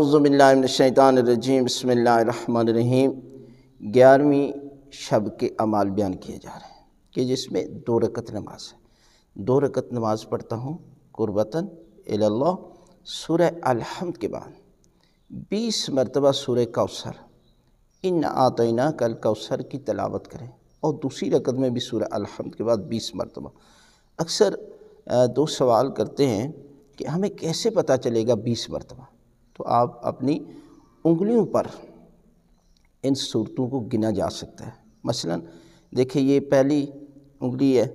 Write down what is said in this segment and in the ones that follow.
अज़बिल्लिनशैतानरजीम बसमीम ग्यारहवीं शब के अमाल बयान किए जा रहे हैं कि जिसमें दो रकत नमाज है दो रकत नमाज पढ़ता हूँ कुर्बतन एल्ला सूर अलहमद के बाद बीस मरतबा सूर कौसर इन आतना कल कौसर की तलावत करें और दूसरी रकत में भी सूर अलहमद के बाद बीस मरतबा अक्सर दो सवाल करते हैं कि हमें कैसे पता चलेगा बीस मरतबा तो आप अपनी उंगलियों पर इन सूरतों को गिना जा सकता है मसलन देखिए ये पहली उंगली है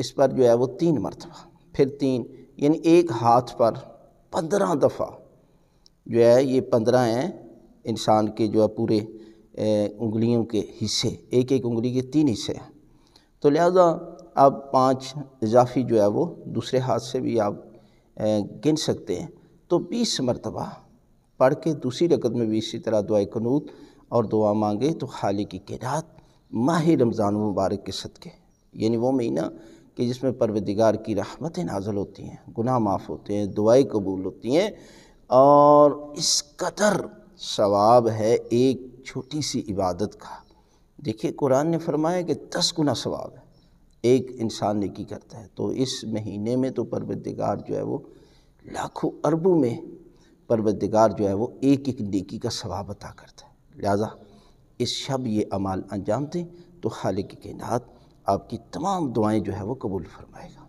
इस पर जो है वो तीन मरतबा फिर तीन यानी एक हाथ पर पंद्रह दफ़ा जो है ये पंद्रह हैं इंसान के जो है पूरे उंगलियों के हिस्से एक एक उंगली के तीन हिस्से हैं तो लिहाजा आप पांच इजाफी जो है वो दूसरे हाथ से भी आप गिन सकते हैं तो बीस मरतबा पढ़ के दूसरी रकत में भी इसी तरह दुआ कनूत और दुआ मांगे तो खाली की किरात माह रमज़ान मुबारक के सदक़े यानी वो महीना कि जिसमें परवदिगार की रहमतें नाजल होती हैं गुनाह माफ़ होते हैं दुआएं कबूल होती हैं और इस कदर सवाब है एक छोटी सी इबादत का देखिए कुरान ने फरमाया कि दस गुना सवाब है एक इंसान ने की करता है तो इस महीने में तो परवदिगार जो है वो लाखों अरबों में परवरदिगार जो है वो एक एक नेकी का सवाब अता करता है लिहाजा इस शब ये अमाल अंजाम दें तो खालिक के नात आपकी तमाम दुआएं जो है वो कबूल फरमाएगा